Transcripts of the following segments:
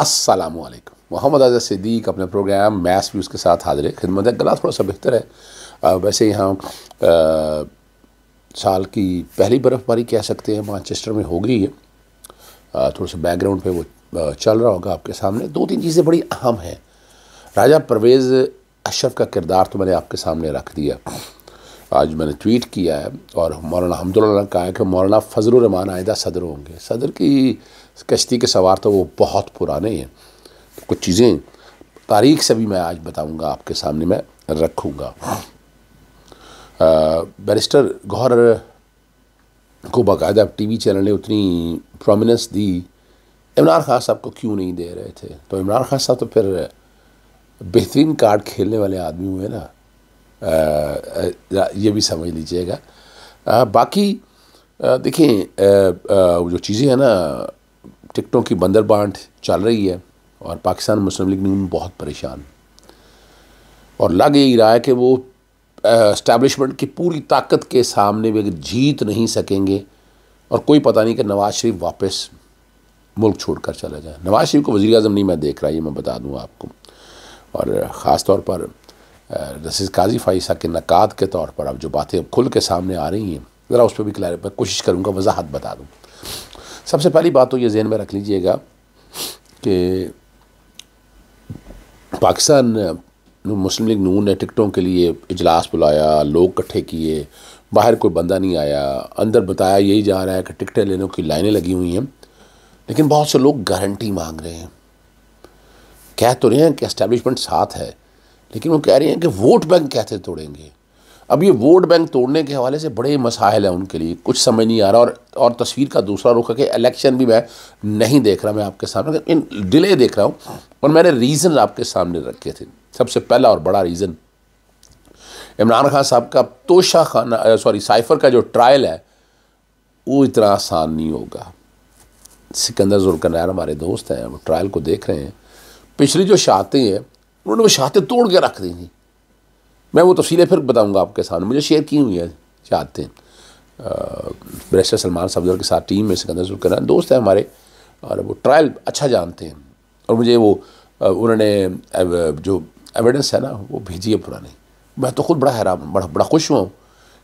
असलकम मोहम्मद अजहर सिद्दीक अपने programme maths views के साथ हाजिर खिदमत है गला थोड़ा सा बेहतर है आ, वैसे यहाँ साल की पहली बर्फ़बारी कह सकते हैं मानचेस्टर में हो गई है थोड़ा सा बैकग्राउंड पे वो चल रहा होगा आपके सामने दो तीन चीज़ें बड़ी अहम हैं राजा परवेज़ अशरफ का किरदार तो मैंने आपके सामने रख दिया आज मैंने ट्वीट किया है और मौलाना हमदुल्ला ने कहा है कि मौलाना फजलरहमान आयदा सदर होंगे सदर की कश्ती के सवार तो वो बहुत पुराने हैं तो कुछ चीज़ें तारीख से भी मैं आज बताऊंगा आपके सामने मैं रखूंगा बैरिस्टर गौर को बाकायदा टीवी चैनल ने उतनी प्रोमिनेंस दी इमरान खान साहब को क्यों नहीं दे रहे थे तो इमरान खान साहब तो फिर बेहतरीन कार्ड खेलने वाले आदमी हुए ना आ, ये भी समझ लीजिएगा बाकी देखिए जो चीज़ें हैं ना टिकटों की बंदर बांट चल रही है और पाकिस्तान मुस्लिम लीग नून बहुत परेशान और लग यही रहा है कि वो इस्टेबलिशमेंट की पूरी ताकत के सामने भी जीत नहीं सकेंगे और कोई पता नहीं कि नवाज़ शरीफ वापस मुल्क छोड़ कर चला जाए नवाज़ शरीफ को वज़ी अजम नहीं मैं देख रहा ये मैं बता दूँ आपको और ख़ास तौर पर रसीद काजी फ़ाइसा के नक़ाद के तौर पर अब जो बातें अब खुल के सामने आ रही हैं ज़रा उस पर भी क्लैरिफाई कोशिश करूँगा वजाहत बता दूँ सबसे पहली बात तो ये जहन में रख लीजिएगा कि पाकिस्तान मुस्लिम लीग नून ने टिकटों के लिए इजलास बुलाया लोग इकट्ठे किए बाहर कोई बंदा नहीं आया अंदर बताया यही जा रहा है कि टिकटें लेने की लाइनें लगी हुई हैं लेकिन बहुत से लोग गारंटी मांग रहे हैं कह तो रहे हैं कि एस्टेब्लिशमेंट साथ है लेकिन वो कह रहे हैं कि वोट बैंक कैसे तोड़ेंगे अब ये वोट बैंक तोड़ने के हवाले से बड़े मसाइल हैं उनके लिए कुछ समझ नहीं आ रहा और और तस्वीर का दूसरा रुख है कि इलेक्शन भी मैं नहीं देख रहा मैं आपके सामने इन डिले देख रहा हूँ और मैंने रीज़न आपके सामने रखे थे सबसे पहला और बड़ा रीज़न इमरान खान साहब का तोशा खाना सॉरी साइफर का जो ट्रायल है वो इतना आसान नहीं होगा सिकंदर जुलकनार हमारे दोस्त हैं वो ट्रायल को देख रहे हैं पिछली जो शातें हैं उन्होंने वो शातें तोड़ के रख दी थी मैं वो तफसीलें फिर बताऊँगा आपके सामने मुझे शेयर की हुई है चाहते हैं बैरिस्टर सलमान सफदर के साथ टीम में सिकंदर करना दोस्त हैं हमारे और वो ट्रायल अच्छा जानते हैं और मुझे वो उन्होंने जो एविडेंस है ना वो भेजी है पुराने मैं तो खुद बड़ा हैरान बड़ा बड़ा खुश हुआ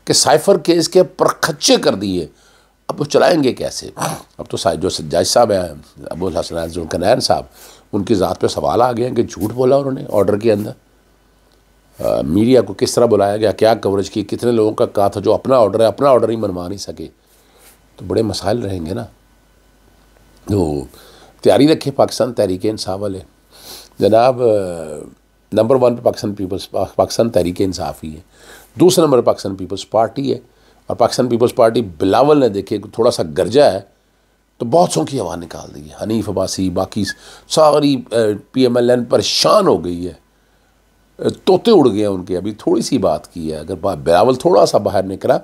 कि साइफर केस के प्रखच्चे कर दिए अब वो चलाएंगे कैसे अब तो जो जज साहब हैं अबूल हसन जुलकर साहब उनकी ज़ात पे सवाल आ गए हैं कि झूठ बोला उन्होंने ऑर्डर के अंदर मीडिया को किस तरह बुलाया गया क्या कवरेज की कितने लोगों का कहा था जो अपना ऑर्डर है अपना ऑर्डर ही मनवा नहीं सके तो बड़े मसाइल रहेंगे ना तो तैयारी रखे पाकिस्तान तहरीक इंसाफ वाले जनाब नंबर वन पर पाकिस्तान पीपल्स पाकिस्तान तहरीक इंसाफ ही है दूसरे नंबर पर पाकिस्तान पीपल्स पार्टी है और पाकिस्तान पीपल्स पार्टी बिलावल ने देखे थोड़ा सा गर्जा है तो बहुत सौ की आवाज़ निकाल दी है हनीफ अबासी बाकी सारी पी एम एल एन परेशान हो गई है तोते उड़ गए उनके अभी थोड़ी सी बात की है अगर बिलावल थोड़ा सा बाहर निकला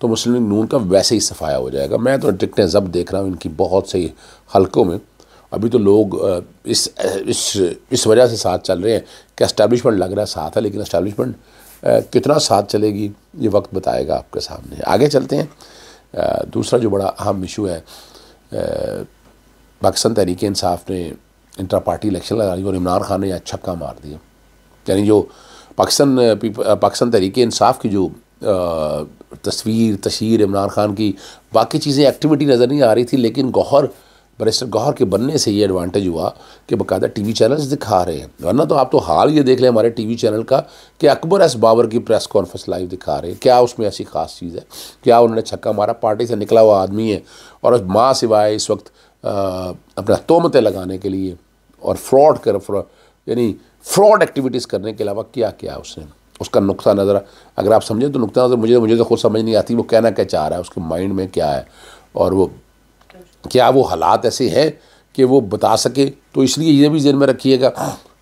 तो मुस्लिम लीग नून का वैसे ही सफाया हो जाएगा मैं तो टिकटें जब देख रहा हूँ इनकी बहुत सही हलकों में अभी तो लोग इस इस इस वजह से साथ चल रहे हैं कि इस्टेब्लिशमेंट लग रहा है साथ है लेकिन इस्टेब्लिशमेंट कितना साथ चलेगी ये वक्त बताएगा आपके सामने आगे चलते हैं दूसरा जो बड़ा अहम इशू है पाकिस्तान तहरीक इंसाफ ने इंटरा पार्टी इलेक्शन लगा ली और इमरान खान ने यहाँ छक्का मार दिया यानी जो पाकिस्तान पाकिस्तान तहरीक इंसाफ की जो तस्वीर तशहर इमरान खान की बाकी चीज़ें एक्टिविटी नज़र नहीं आ रही थी लेकिन गौहर बैरिस्टर गौहर के बनने से ये एडवांटेज हुआ कि बाकायदा टी वी चैनल्स दिखा रहे हैं वरना तो आप तो हाल ये देख लें हमारे टी वी चैनल का कि अकबर एस बाबर की प्रेस कॉन्फ्रेंस लाइव दिखा रहे हैं क्या उसमें ऐसी खास चीज़ है क्या उन्होंने छक्का मारा पार्टी से निकला हुआ आदमी है और माँ सिवाय इस वक्त अपना तोमतें लगाने के लिए और फ्रॉड कर फ्रॉड यानी फ्रॉड एक्टिविटीज़ करने के अलावा क्या किया उसने उसका नुकसान नज़र अगर आप समझें तो नुकसान नज़र मुझे मुझे तो खुद समझ नहीं आती वो कहना क्या चाह रहा है उसके माइंड में क्या है और वो क्या वो हालात ऐसे हैं कि वो बता सके तो इसलिए ये भी जेन में रखिएगा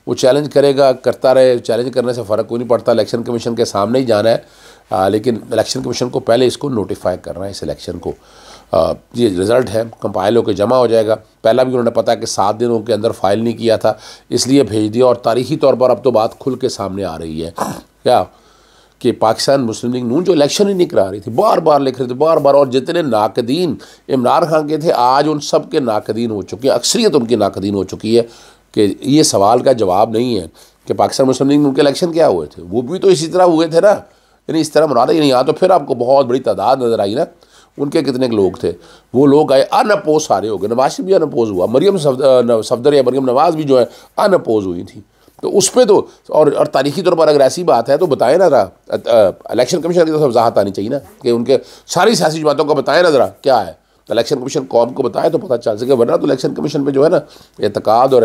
वो चैलेंज करेगा करता रहे चैलेंज करने से फ़र्क कोई नहीं पड़ता इलेक्शन कमीशन के सामने ही जाना है आ, लेकिन इलेक्शन कमीशन को पहले इसको नोटिफाई करना है इस इलेक्शन को आ, ये रिज़ल्ट है कंपाइल होकर जमा हो जाएगा पहला भी उन्होंने पता है कि सात दिनों के अंदर फाइल नहीं किया था इसलिए भेज दिया और तारीखी तौर पर अब तो बात खुल के सामने आ रही है क्या कि पाकिस्तान मुस्लिम लीग नून जो इलेक्शन ही नहीं करा रही थी बार बार लिख रहे थे बार बार और जितने नाकदीन इमरान खान के थे आज उन सब के नाकदीन हो चुके हैं अक्सरियत उनकी नाकदीन हो चुकी है कि ये सवाल का जवाब नहीं है कि पाकिस्तान मुस्लिम लीग उनके इलेक्शन क्या हुए थे वो भी तो इसी तरह हुए थे ना यानी इस तरह मुराद यानी यहाँ तो फिर आपको बहुत बड़ी तादाद नज़र आई ना उनके कितने लोग थे वो लोग आए अपोज सारे हो गए नवाज शरीफ भी अपोज हुआ मरियम सफदर या मरियम नवाज भी जो है अपोज़ हुई थी तो उस पर तो और और तारीखी तौर पर अगर ऐसी बात है तो बताएं ना ज़रा इलेक्शन कमीशन की तरफ वजाहत आनी चाहिए ना कि उनके सारी सियासी जमातों को बताएं ना ज़रा क्या है तो इलेक्शन कमीशन कौम को बताए तो पता चल सके वरना तो इलेक्शन कमीशन पर जो है ना एतकाद और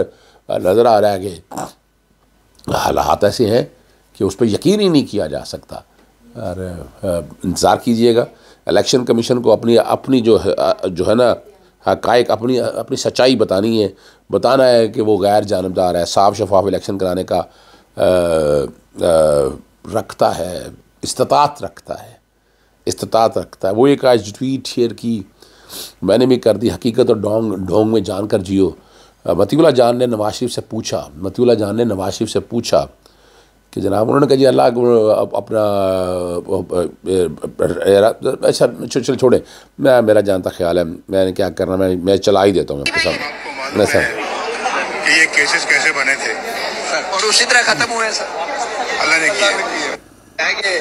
नज़र आ रहा है कि हालात ऐसे हैं कि उस पर यकीन ही नहीं किया जा सकता इंतज़ार कीजिएगा इलेक्शन कमीशन को अपनी अपनी जो है जो है ना हकायक अपनी अपनी सच्चाई बतानी है बताना है कि वो गैर जानबदार है साफ शफाफ इलेक्शन कराने का आ, आ, रखता है इस्तात रखता है इस्तात रखता है वो एक आज ट्वीट शेयर की मैंने भी कर दी हकीकत और डोंग डोंग में जान कर जियो मतीउल्ला जान ने नवाज शरीफ से पूछा मतीला जान ने नवाज शरीफ से पूछा कि जनाब उन्होंने कहा जी अल्लाह अपना अच्छा चलो छोड़े मैं मेरा जानता ख्याल है मैंने क्या करना मैं मैं चला ही देता हूँ सर मैं सर ये केसेस कैसे बने थे और उसी तरह ख़त्म हुए अल्लाह ने किया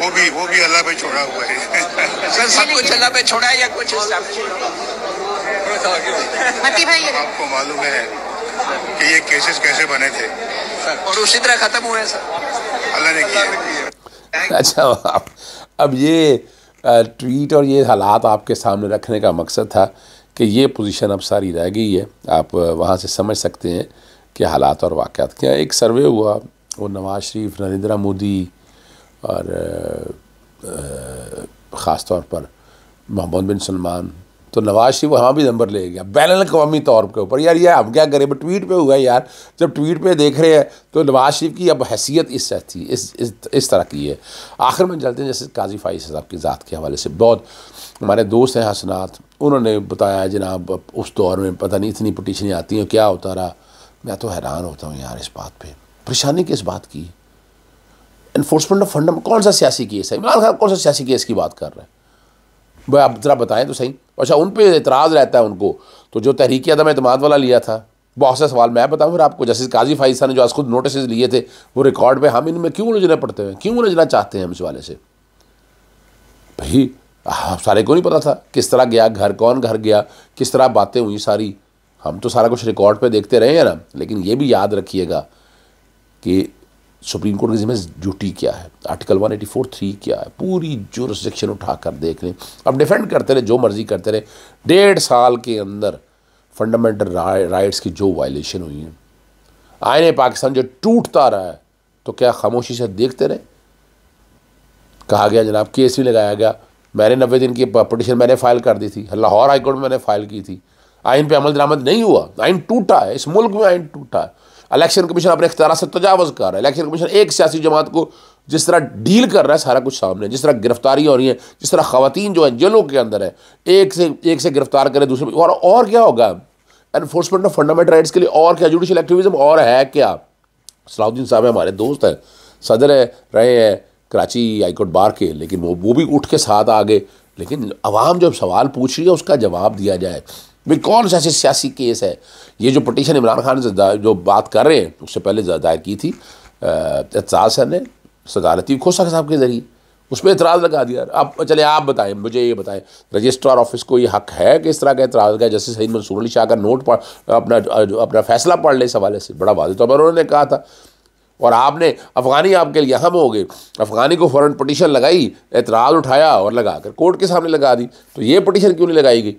वो भी वो भी अल्लाह पे छोड़ा हुआ है सर सब कुछ अल्लाह पे छोड़ा है या कुछ आपको मालूम है कि ये केसेस कैसे बने थे और उसी तरह खत्म हुए सर अल्लाह ने किया अच्छा अब, अब ये ट्वीट और ये हालात आपके सामने रखने का मकसद था कि ये पोजीशन अब सारी रह गई है आप वहाँ से समझ सकते हैं कि हालात और वाक़ात क्या एक सर्वे हुआ वो नवाज़ शरीफ नरेंद्र मोदी और ख़ास तौर पर मोहम्मद बिन सलमान तो नवाज शरीफ वहाँ भी नंबर ले गया बैन अवी तौर के ऊपर यार यार हम क्या करें ट्वीट पे हुआ यार जब ट्वीट पे देख रहे हैं तो नवाज शरीफ की अब हैसियत इस थी इस इस, इस तरह की है आखिर में चलते हैं जैसे काजी फाइज साहब की ज़ात के हवाले से बहुत हमारे दोस्त हैं हसनात उन्होंने बताया जनाब उस दौर में पता नहीं इतनी पटिशनें आती हैं क्या होता रहा मैं तो हैरान होता हूँ यार इस बात पर परेशानी किस बात की इन्फोर्समेंट ऑफ फंडम कौन सा सियासी केस है इमरान खान कौन सा सियासी केस की बात कर रहे हैं वह आप ज़रा बताएं तो सही अच्छा उन पर एतराज़ रहता है उनको तो जो तहरीक अदम अतमाद वाला लिया था बहुत से सवाल मैं बताऊँ फिर आपको जस्टिस काजी फाइजा ने जो आज खुद नोटिस लिए थे वो रिकॉर्ड पे हम इनमें क्यों उलझना पड़ते हैं क्यों उलझना चाहते हैं हम इस वाले से भाई सारे को नहीं पता था किस तरह गया घर कौन घर गया किस तरह बातें हुई सारी हम तो सारा कुछ रिकॉर्ड पे देखते रहे हैं ना लेकिन ये भी याद रखिएगा कि सुप्रीम कोर्ट की जिम्मे ड्यूटी क्या है आर्टिकल 184 थ्री क्या है पूरी जुरिस्डिक्शन उठा कर देख लें अब डिफेंड करते रहे जो मर्जी करते रहे डेढ़ साल के अंदर फंडामेंटल राइट्स की जो वायलेशन हुई हैं आयने पाकिस्तान जो टूटता रहा है तो क्या खामोशी से देखते रहे कहा गया जनाब केस भी लगाया गया मैंने नब्बे दिन की पटिशन मैंने फाइल कर दी थी लाहौर हाईकोर्ट में मैंने फाइल की थी आइन पे अमल दरामद नहीं हुआ आइन टूटा है इस मुल्क में आइन टूटा है इलेक्शन कमीशन अपने अख्तियार से तजावज़ कर रहा है इलेक्शन कमीशन एक सियासी जमात को जिस तरह डील कर रहा है सारा कुछ सामने जिस तरह गिरफ्तारी हो रही है जिस तरह खातन जो है जेलों के अंदर है एक से एक से गिरफ्तार करें दूसरे और और क्या होगा एनफोर्समेंट ऑफ फंडामेंटल राइट्स के लिए और क्या जुडिशल एक्टिविज्म और है क्या सलाउद्दीन साहब हमारे दोस्त हैं सदर है रहे हैं कराची हाईकोर्ट बार के लेकिन वो वो भी उठ के साथ आ गए लेकिन आवाम जब सवाल पूछ रही है उसका जवाब दिया जाए भाई कौन सा ऐसे सियासी केस है ये जो पटिशन इमरान खान से जो बात कर रहे हैं उससे पहले दायर की थी एतजाज़ सर ने सदालती खोसा साहब के ज़रिए उस पर एतराज़ लगा दिया अब चले आप बताएं मुझे ये बताएं रजिस्ट्रार ऑफिस को ये हक है कि इस तरह का एतराज़ लगाए जैसे सही मंसूर अली शाह का नोट पढ़ अपना अपना फैसला पढ़ ले इस हवाले से बड़ा वादे तो पर उन्होंने कहा था और आपने अफगानी आपके लिए हम हो गए अफगानी को फ़ौरन पटिशन लगाई एतराज़ उठाया और लगा कर कोर्ट के सामने लगा दी तो ये पटिशन क्यों नहीं लगाई गई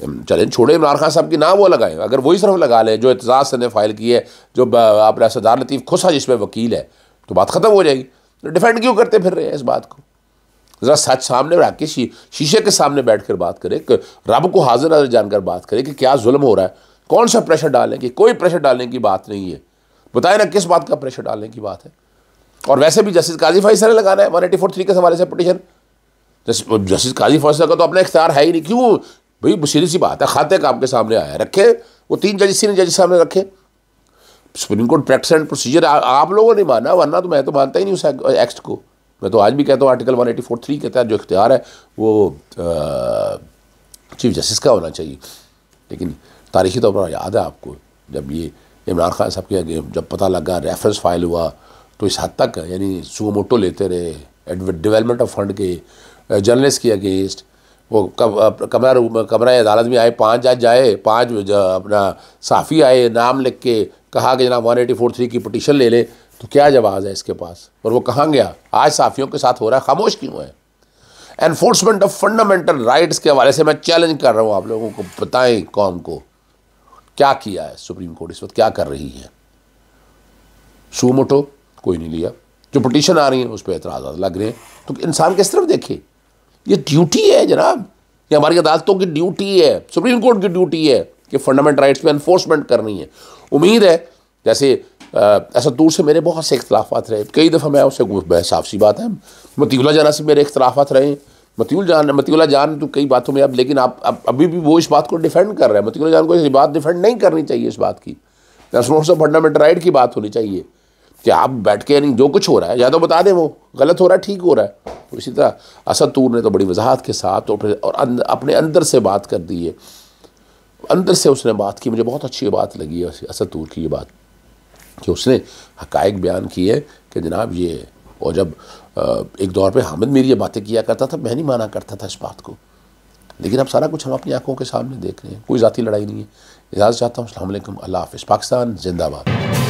चलें छोड़े इमरान खान साहब की ना वो लगाएं अगर वही सिर्फ लगा लें जो एतजाज़ से ने फाइल की है जो अपना सरदार लतीफ़ खुशा जिसमें वकील है तो बात ख़त्म हो जाएगी तो डिफेंड क्यों करते फिर रहे हैं इस बात को ज़रा सच सामने रख के शी, शीशे के सामने बैठ कर बात करें रब को हाजिर हाजिर जानकर बात करें कि क्या जुल्म हो रहा है कौन सा प्रेशर डालें कि कोई प्रेशर डालने की बात नहीं है बताए ना किस बात का प्रेशर डालने की बात है और वैसे भी जस्टिस काजी फाइसर ने लगाना है वन एटी फोर थ्री के हवाले से पटिशन जस्टिस काजी फैसल का तो अपना इख्तियार है ही नहीं क्यों भाई सीधी सी बात है खाते का आपके सामने आया रखे वो तीन जज सीनियर जज सामने रखे supreme court practice and procedure आप लोगों ने माना वरना तो मैं तो मानता ही नहीं उस एक्ट को मैं तो आज भी कहता हूँ article one eighty four three के तहत जो इख्तियार है वो चीफ जस्टिस का होना चाहिए लेकिन तारीखी तौर पर याद है आपको जब ये इमरान खान साहब के जब पता लगा रेफरेंस फाइल हुआ तो इस हद तक यानी सुमोटो लेते रहे डेवलपमेंट ऑफ फंड के जर्नलिस्ट के अगेंस्ट वो कम कमरा रूम कमरा अदालत में आए पाँच जज जाए पाँच अपना साफ़ी आए नाम लिख के कहा कि जनाब वन एटी फोर थ्री की पटिशन ले ले तो क्या जवाब है इसके पास और वो कहाँ गया आज साफियों के साथ हो रहा है खामोश क्यों है एनफोर्समेंट ऑफ फंडामेंटल राइट्स के हवाले से मैं चैलेंज कर रहा हूँ आप लोगों को बताएं कौम को क्या किया है सुप्रीम कोर्ट इस वक्त क्या कर रही है सूम उठो कोई नहीं लिया जो पटिशन आ रही है उस पर एतराज़ लग रहे हैं तो इंसान किस तरफ देखे ये ड्यूटी है जनाब ये हमारी अदालतों की ड्यूटी है सुप्रीम कोर्ट की ड्यूटी है कि फंडामेंटल राइट्स पे एनफोर्समेंट करनी है उम्मीद है जैसे ऐसा दूर से मेरे बहुत से इख्तलाफा रहे कई दफ़ा मैं उससे साफ सी बात है मतीउल्ला जाना से मेरे इख्तलाफा रहे मतीउल जान मतीउल्ला जान तो कई बातों में अब लेकिन आप अब अभी भी वो इस बात को डिफेंड कर रहे हैं मतीउल्ला जान को इस बात डिफेंड नहीं करनी चाहिए इस बात की फंडामेंटल राइट की बात होनी चाहिए कि आप बैठ के यानी जो कुछ हो रहा है या तो बता दें वो गलत हो रहा है ठीक हो रहा है तो इसी तरह असतूर ने तो बड़ी वजाहत के साथ और और अंद, अपने अंदर से बात कर दी है अंदर से उसने बात की मुझे बहुत अच्छी बात लगी है असतूर की ये बात कि उसने हकायक बयान की है कि जनाब ये और जब एक दौर पे हामिद मेरी ये बातें किया करता था मैं नहीं माना करता था इस बात को लेकिन अब सारा कुछ हम अपनी आंखों के सामने देख रहे हैं कोई ज़ाती लड़ाई नहीं है इजाज़त चाहता हूँ अल्लाह हाफ़ पाकिस्तान जिंदाबाद